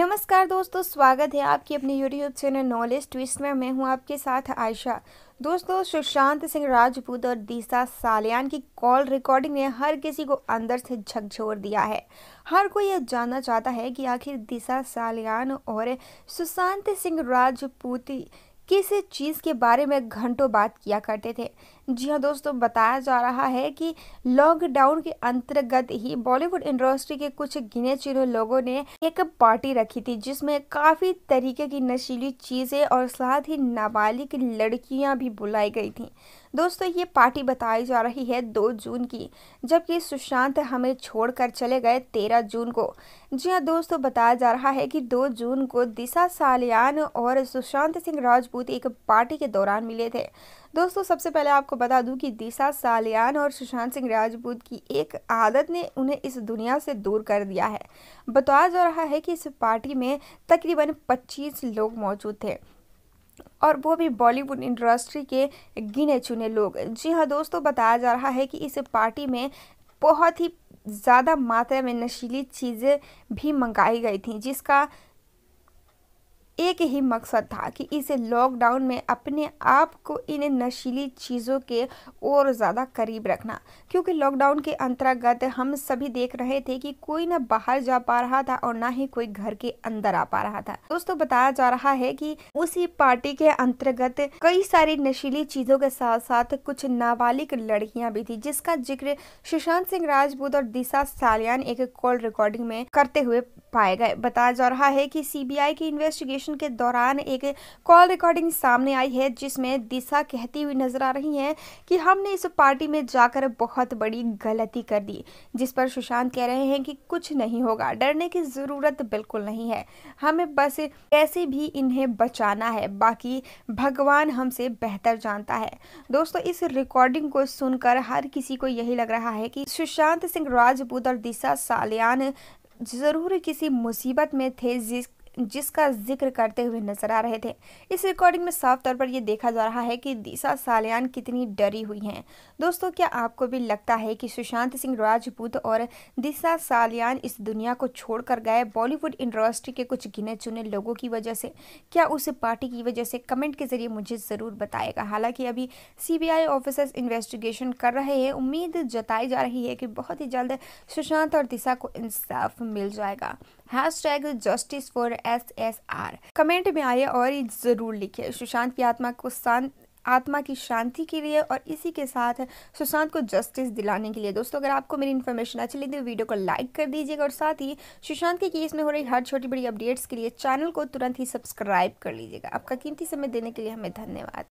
नमस्कार दोस्तों स्वागत है आपकी अपने यूट्यूब चैनल नॉलेज ट्विस्ट में मैं हूं आपके साथ आयशा दोस्तों सुशांत सिंह राजपूत और दिशा सालियान की कॉल रिकॉर्डिंग ने हर किसी को अंदर से झकझोर दिया है हर कोई यह जानना चाहता है कि आखिर दिशा सालियान और सुशांत सिंह राजपूत किस चीज़ के बारे में घंटों बात किया करते थे जी हाँ दोस्तों बताया जा रहा है कि लॉकडाउन के अंतर्गत ही बॉलीवुड इंडस्ट्री के कुछ गिने चुने लोगों ने एक पार्टी रखी थी जिसमें काफ़ी तरीके की नशीली चीज़ें और साथ ही नाबालिग लड़कियां भी बुलाई गई थी दोस्तों ये पार्टी बताई जा रही है दो जून की जबकि सुशांत हमें छोड़कर चले गए तेरह जून को जी हाँ दोस्तों बताया जा रहा है कि दो जून को दिशा सालियान और सुशांत सिंह राजपूत एक पार्टी के दौरान मिले थे दोस्तों सबसे पहले आपको बता दूं कि दिशा सालियान और सुशांत सिंह राजपूत की एक आदत ने उन्हें इस दुनिया से दूर कर दिया है बताया जा रहा है कि इस पार्टी में तकरीबन 25 लोग मौजूद थे और वो भी बॉलीवुड इंडस्ट्री के गिने चुने लोग जी हाँ दोस्तों बताया जा रहा है कि इस पार्टी में बहुत ही ज़्यादा मात्रा में नशीली चीज़ें भी मंगाई गई थी जिसका एक ही मकसद था कि इसे लॉकडाउन में अपने आप को इन नशीली चीज़ों के और ज़्यादा करीब रखना क्योंकि लॉकडाउन के अंतर्गत हम सभी देख रहे थे कि कोई ना बाहर जा पा रहा था और ना ही कोई घर के अंदर आ पा रहा था दोस्तों बताया जा रहा है कि उसी पार्टी के अंतर्गत कई सारी नशीली चीज़ों के साथ साथ कुछ नाबालिग लड़कियाँ भी थी जिसका जिक्र सुशांत सिंह राजपूत और दिशा सालियान एक कॉल रिकॉर्डिंग में करते हुए पाए गए बताया जा रहा है कि सीबीआई की इन्वेस्टिगेशन सेशन के दौरान एक कॉल रिकॉर्डिंग सामने आई है जिसमें दिशा कहती हुई नजर आ रही हैं कि हमने इस पार्टी में जाकर बहुत बड़ी गलती कर दी जिस पर सुशांत कह रहे हैं कि कुछ नहीं होगा डरने की ज़रूरत बिल्कुल नहीं है हमें बस कैसे भी इन्हें बचाना है बाकी भगवान हमसे बेहतर जानता है दोस्तों इस रिकॉर्डिंग को सुनकर हर किसी को यही लग रहा है कि सुशांत सिंह राजपूत और दिशा सालियान ज़रूर किसी मुसीबत में थे जिस जिसका जिक्र करते हुए नजर आ रहे थे इस रिकॉर्डिंग में साफ तौर पर यह देखा जा रहा है कि दिशा सालियान कितनी डरी हुई हैं दोस्तों क्या आपको भी लगता है कि सुशांत सिंह राजपूत और दिशा सालियान इस दुनिया को छोड़कर गए बॉलीवुड इंडस्ट्री के कुछ गिने चुने लोगों की वजह से क्या उस पार्टी की वजह से कमेंट के जरिए मुझे ज़रूर बताएगा हालांकि अभी सी ऑफिसर्स इन्वेस्टिगेशन कर रहे हैं उम्मीद जताई जा रही है कि बहुत ही जल्द सुशांत और दिशा को इंसाफ मिल जाएगा hashtag justice for S S R comment में आइए और ये ज़रूर लिखिए सुशांत की आत्मा को शांत आत्मा की शांति के लिए और इसी के साथ सुशांत को जस्टिस दिलाने के लिए दोस्तों अगर आपको मेरी इन्फॉर्मेशन अच्छी लगी तो वीडियो को लाइक कर दीजिएगा और साथ ही सुशांत के केस में हो रही हर छोटी बड़ी अपडेट्स के लिए चैनल को तुरंत ही सब्सक्राइब कर लीजिएगा आपका कीमती समय देने के लिए हमें धन्यवाद